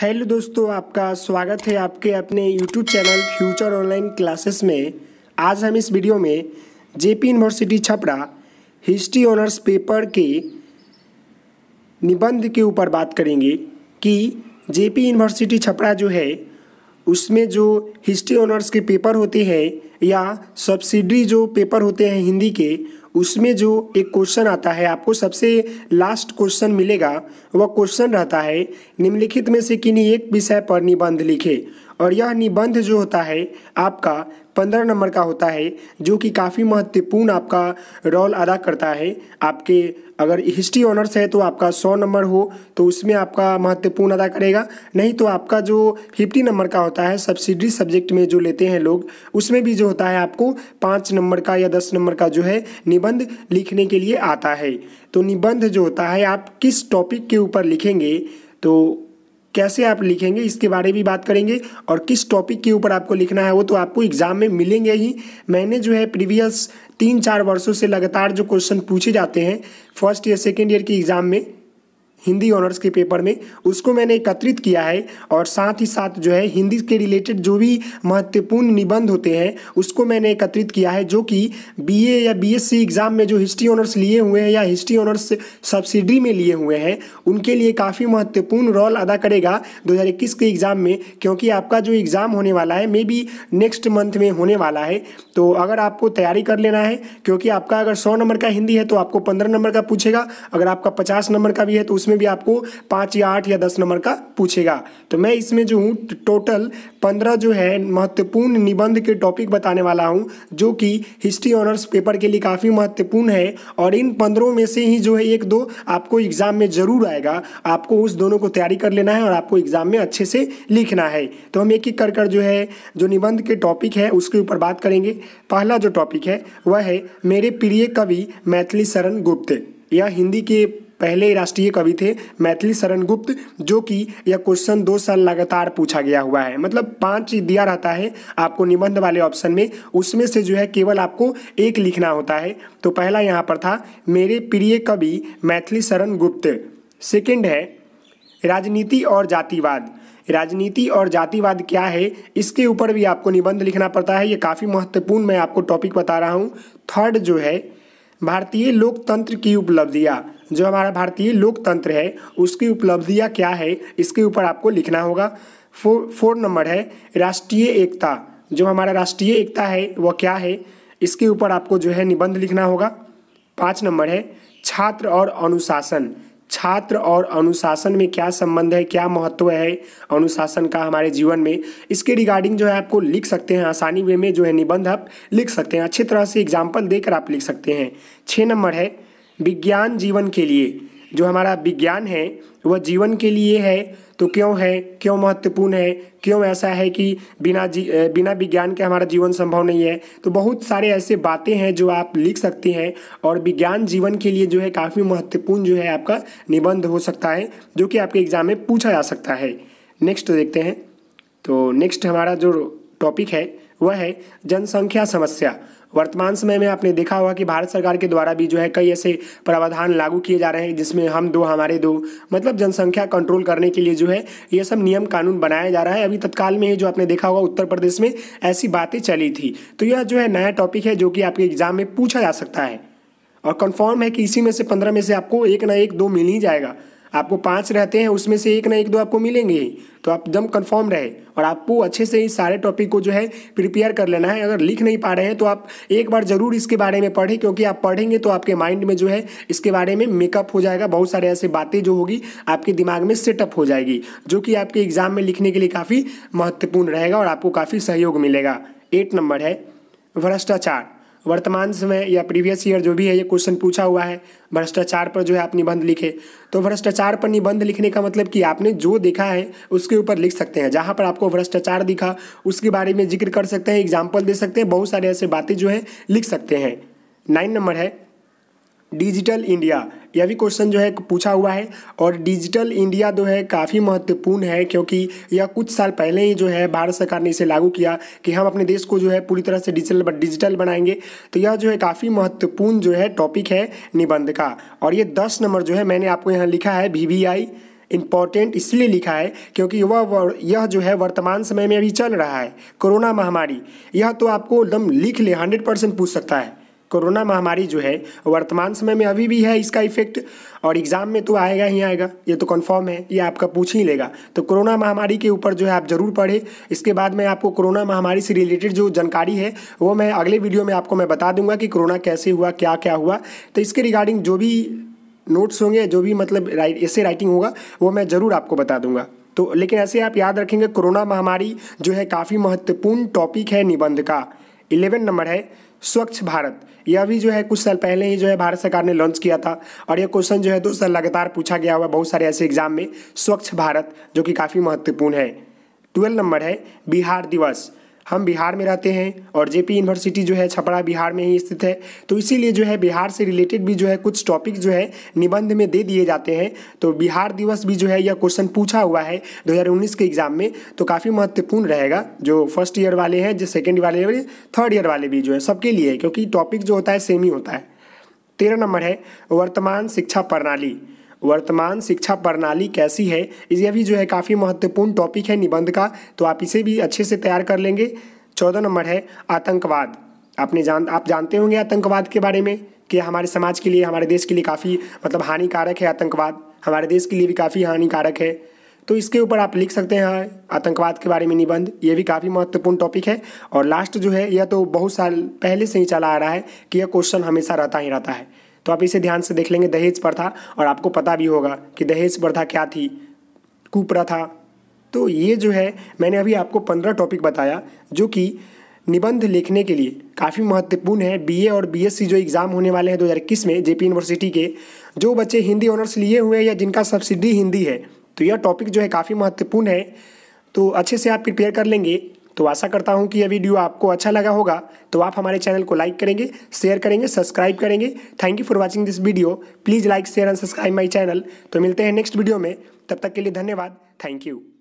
hello दोस्तों आपका स्वागत है आपके अपने YouTube channel future online classes में आज हम इस वीडियो में JP university Chapra history honours paper के निबंध के ऊपर बात करेंगे कि जेपी यूनिवर्सिटी छपरा जो है उसमें जो हिस्ट्री ऑनर्स के पेपर होते हैं या सब्सिडी जो पेपर होते हैं हिंदी के उसमें जो एक क्वेश्चन आता है आपको सबसे लास्ट क्वेश्चन मिलेगा वह क्वेश्चन रहता है निम्नलिखित में से किन्हीं एक विषय पर निबंध लिखे और यह निबंध जो होता है आपका पंद्रह नंबर का होता है जो कि काफ़ी महत्वपूर्ण आपका रोल अदा करता है आपके अगर हिस्ट्री ऑनर्स है तो आपका सौ नंबर हो तो उसमें आपका महत्वपूर्ण अदा करेगा नहीं तो आपका जो फिफ्टी नंबर का होता है सब्सिडी सब्जेक्ट में जो लेते हैं लोग उसमें भी जो होता है आपको पाँच नंबर का या दस नंबर का जो है निबंध लिखने के लिए आता है तो निबंध जो होता है आप किस टॉपिक के ऊपर लिखेंगे तो कैसे आप लिखेंगे इसके बारे में बात करेंगे और किस टॉपिक के ऊपर आपको लिखना है वो तो आपको एग्ज़ाम में मिलेंगे ही मैंने जो है प्रीवियस तीन चार वर्षों से लगातार जो क्वेश्चन पूछे जाते हैं फर्स्ट ईयर सेकेंड ईयर के एग्ज़ाम में हिंदी ऑनर्स के पेपर में उसको मैंने एकत्रित किया है और साथ ही साथ जो है हिंदी के रिलेटेड जो भी महत्वपूर्ण निबंध होते हैं उसको मैंने एकत्रित किया है जो कि बीए या बीएससी एग्ज़ाम में जो हिस्ट्री ऑनर्स लिए हुए हैं या हिस्ट्री ऑनर्स सब्सिडी में लिए हुए हैं उनके लिए काफ़ी महत्वपूर्ण रोल अदा करेगा दो के एग्ज़ाम में क्योंकि आपका जो एग्ज़ाम होने वाला है मे बी नेक्स्ट मंथ में होने वाला है तो अगर आपको तैयारी कर लेना है क्योंकि आपका अगर सौ नंबर का हिंदी है तो आपको पंद्रह नंबर का पूछेगा अगर आपका पचास नंबर का भी है तो उसमें इसमें भी आपको पाँच या आठ या दस नंबर का पूछेगा तो मैं इसमें जो हूँ टोटल पंद्रह जो है महत्वपूर्ण निबंध के टॉपिक बताने वाला हूँ जो कि हिस्ट्री ऑनर्स पेपर के लिए काफ़ी महत्वपूर्ण है और इन पंद्रहों में से ही जो है एक दो आपको एग्ज़ाम में ज़रूर आएगा आपको उस दोनों को तैयारी कर लेना है और आपको एग्ज़ाम में अच्छे से लिखना है तो हम एक एक कर कर जो है जो निबंध के टॉपिक है उसके ऊपर बात करेंगे पहला जो टॉपिक है वह है मेरे प्रिय कवि मैथिली शरण गुप्त या हिंदी के पहले राष्ट्रीय कवि थे मैथिली शरण गुप्त जो कि यह क्वेश्चन दो साल लगातार पूछा गया हुआ है मतलब पाँच दिया रहता है आपको निबंध वाले ऑप्शन में उसमें से जो है केवल आपको एक लिखना होता है तो पहला यहाँ पर था मेरे प्रिय कवि मैथिली शरण गुप्त सेकेंड है राजनीति और जातिवाद राजनीति और जातिवाद क्या है इसके ऊपर भी आपको निबंध लिखना पड़ता है ये काफ़ी महत्वपूर्ण मैं आपको टॉपिक बता रहा हूँ थर्ड जो है भारतीय लोकतंत्र की उपलब्धियाँ जो हमारा भारतीय लोकतंत्र है उसकी उपलब्धियाँ क्या है इसके ऊपर आपको लिखना होगा फोर फोर नंबर है राष्ट्रीय एकता जो हमारा राष्ट्रीय एकता है वह क्या है इसके ऊपर आपको जो है निबंध लिखना होगा पाँच नंबर है छात्र और अनुशासन छात्र और अनुशासन में क्या संबंध है क्या महत्व है अनुशासन का हमारे जीवन में इसके रिगार्डिंग जो है आपको लिख सकते हैं आसानी वे में जो है निबंध आप लिख सकते हैं अच्छी तरह से एग्जाम्पल देकर आप लिख सकते हैं छः नंबर है विज्ञान जीवन के लिए जो हमारा विज्ञान है वह जीवन के लिए है तो क्यों है क्यों महत्वपूर्ण है क्यों ऐसा है कि बिना जी बिना विज्ञान के हमारा जीवन संभव नहीं है तो बहुत सारे ऐसे बातें हैं जो आप लिख सकते हैं और विज्ञान जीवन के लिए जो है काफ़ी महत्वपूर्ण जो है आपका निबंध हो सकता है जो कि आपके एग्ज़ाम में पूछा जा सकता है नेक्स्ट देखते हैं तो नेक्स्ट हमारा जो टॉपिक है वह है जनसंख्या समस्या वर्तमान समय में आपने देखा होगा कि भारत सरकार के द्वारा भी जो है कई ऐसे प्रावधान लागू किए जा रहे हैं जिसमें हम दो हमारे दो मतलब जनसंख्या कंट्रोल करने के लिए जो है ये सब नियम कानून बनाया जा रहा है अभी तत्काल में जो आपने देखा होगा उत्तर प्रदेश में ऐसी बातें चली थी तो यह जो है नया टॉपिक है जो कि आपके एग्जाम में पूछा जा सकता है और कन्फर्म है कि इसी में से पंद्रह में से आपको एक ना एक दो मिल ही जाएगा आपको पाँच रहते हैं उसमें से एक ना एक दो आपको मिलेंगे तो आप एकदम कन्फर्म रहे और आपको अच्छे से इस सारे टॉपिक को जो है प्रिपेयर कर लेना है अगर लिख नहीं पा रहे हैं तो आप एक बार ज़रूर इसके बारे में पढ़ें क्योंकि आप पढ़ेंगे तो आपके माइंड में जो है इसके बारे में मेकअप हो जाएगा बहुत सारे ऐसे बातें जो होगी आपके दिमाग में सेटअप हो जाएगी जो कि आपके एग्ज़ाम में लिखने के लिए काफ़ी महत्वपूर्ण रहेगा और आपको काफ़ी सहयोग मिलेगा एट नंबर है भ्रष्टाचार वर्तमान समय या प्रीवियस ईयर जो भी है ये क्वेश्चन पूछा हुआ है भ्रष्टाचार पर जो है आप निबंध लिखे तो भ्रष्टाचार पर निबंध लिखने का मतलब कि आपने जो देखा है उसके ऊपर लिख सकते हैं जहाँ पर आपको भ्रष्टाचार दिखा उसके बारे में जिक्र कर सकते हैं एग्जाम्पल दे सकते हैं बहुत सारे ऐसे बातें जो है लिख सकते हैं नाइन नंबर है डिजिटल इंडिया यह भी क्वेश्चन जो है पूछा हुआ है और डिजिटल इंडिया जो है काफ़ी महत्वपूर्ण है क्योंकि यह कुछ साल पहले ही जो है भारत सरकार ने इसे लागू किया कि हम अपने देश को जो है पूरी तरह से डिजिटल डिजिटल बनाएंगे तो यह जो है काफ़ी महत्वपूर्ण जो है टॉपिक है निबंध का और ये दस नंबर जो है मैंने आपको यहाँ लिखा है वी वी आई इम्पॉर्टेंट इसलिए लिखा है क्योंकि वह यह जो है वर्तमान समय में अभी चल रहा है कोरोना महामारी यह तो आपको एकदम लिख ले हंड्रेड परसेंट पूछ सकता है कोरोना महामारी जो है वर्तमान समय में अभी भी है इसका इफेक्ट और एग्ज़ाम में तो आएगा ही आएगा ये तो कंफर्म है ये आपका पूछ ही लेगा तो कोरोना महामारी के ऊपर जो है आप ज़रूर पढ़ें इसके बाद में आपको कोरोना महामारी से रिलेटेड जो जानकारी है वो मैं अगले वीडियो में आपको मैं बता दूंगा कि कोरोना कैसे हुआ क्या क्या हुआ तो इसके रिगार्डिंग जो भी नोट्स होंगे जो भी मतलब राइट ऐसे राइटिंग होगा वो मैं ज़रूर आपको बता दूंगा तो लेकिन ऐसे आप याद रखेंगे कोरोना महामारी जो है काफ़ी महत्वपूर्ण टॉपिक है निबंध का इलेवन नंबर है स्वच्छ भारत यह भी जो है कुछ साल पहले ही जो है भारत सरकार ने लॉन्च किया था और यह क्वेश्चन जो है दो साल लगातार पूछा गया हुआ बहुत सारे ऐसे एग्जाम में स्वच्छ भारत जो कि काफ़ी महत्वपूर्ण है ट्वेल्व नंबर है बिहार दिवस हम बिहार में रहते हैं और जेपी यूनिवर्सिटी जो है छपरा बिहार में ही स्थित है तो इसीलिए जो है बिहार से रिलेटेड भी जो है कुछ टॉपिक जो है निबंध में दे दिए जाते हैं तो बिहार दिवस भी जो है यह क्वेश्चन पूछा हुआ है 2019 के एग्जाम में तो काफ़ी महत्वपूर्ण रहेगा जो फर्स्ट ईयर वाले हैं जो सेकेंड वाले थर्ड ईयर वाले भी जो है सबके लिए क्योंकि टॉपिक जो होता है सेम ही होता है तेरह नंबर है वर्तमान शिक्षा प्रणाली वर्तमान शिक्षा प्रणाली कैसी है यह भी जो है काफ़ी महत्वपूर्ण टॉपिक है निबंध का तो आप इसे भी अच्छे से तैयार कर लेंगे चौदह नंबर है आतंकवाद आपने जान आप जानते होंगे आतंकवाद के बारे में कि हमारे समाज के लिए हमारे देश के लिए काफ़ी मतलब हानिकारक है आतंकवाद हमारे देश के लिए भी काफ़ी हानिकारक है तो इसके ऊपर आप लिख सकते हैं आतंकवाद के बारे में निबंध ये भी काफ़ी महत्वपूर्ण टॉपिक है और लास्ट जो है यह तो बहुत साल पहले से ही चला आ रहा है कि यह क्वेश्चन हमेशा रहता ही रहता है तो आप इसे ध्यान से देख लेंगे दहेज प्रथा और आपको पता भी होगा कि दहेज प्रथा क्या थी कुप्रथा तो ये जो है मैंने अभी आपको पंद्रह टॉपिक बताया जो कि निबंध लिखने के लिए काफ़ी महत्वपूर्ण है बीए और बीएससी जो एग्ज़ाम होने वाले हैं 2021 में जेपी यूनिवर्सिटी के जो बच्चे हिंदी ऑनर्स लिए हुए हैं या जिनका सब्सिडी हिंदी है तो यह टॉपिक जो है काफ़ी महत्वपूर्ण है तो अच्छे से आप प्रिपेयर कर लेंगे तो आशा करता हूँ कि यह वीडियो आपको अच्छा लगा होगा तो आप हमारे चैनल को लाइक करेंगे शेयर करेंगे सब्सक्राइब करेंगे thank you for watching this video please like share and subscribe my channel तो मिलते हैं नेक्स्ट वीडियो में तब तक के लिए धन्यवाद थैंक यू